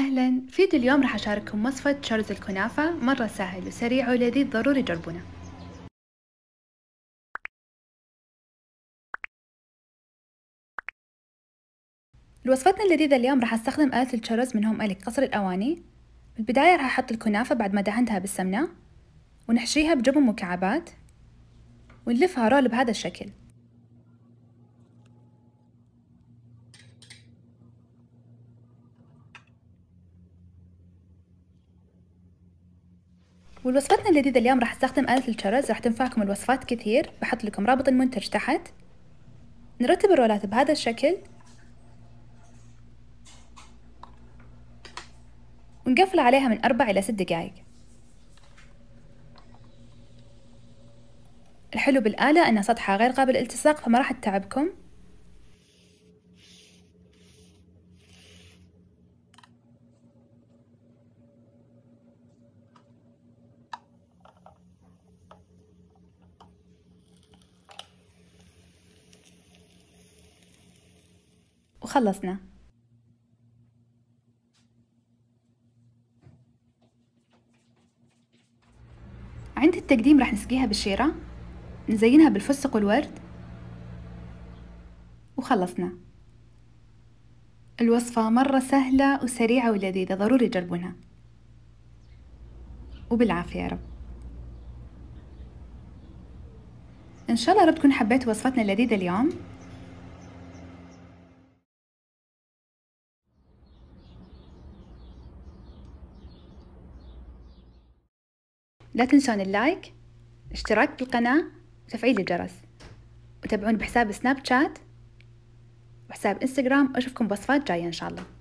أهلا فيديو اليوم راح أشارككم وصفة شرز الكنافة مرة سهل وسريع ولذيذ ضروري جربونه لوصفتنا اللذيذة اليوم راح أستخدم آلة الشرز منهم ألك قصر الأواني بالبداية راح أحط الكنافة بعد ما دهنتها بالسمنة ونحشيها بجبن مكعبات ونلفها رول بهذا الشكل والوصفتنا اللذيذة اليوم راح استخدم آلة الشرز راح تنفعكم الوصفات كثير بحط لكم رابط المنتج تحت نرتب الرولات بهذا الشكل ونقفل عليها من أربع إلى ست دقايق الحلو بالآلة أنها سطحها غير قابل للالتصاق فما راح تتعبكم وخلصنا عند التقديم راح نسقيها بالشيرة نزينها بالفستق والورد وخلصنا الوصفة مرة سهلة وسريعة ولذيذة ضروري تجربونها وبالعافية يا رب إن شاء الله رب تكون حبيتوا وصفتنا اللذيذة اليوم لا تنسون اللايك الاشتراك بالقناة وتفعيل الجرس وتابعوني بحساب سناب شات وحساب انستغرام واشوفكم بوصفات جاية ان شاء الله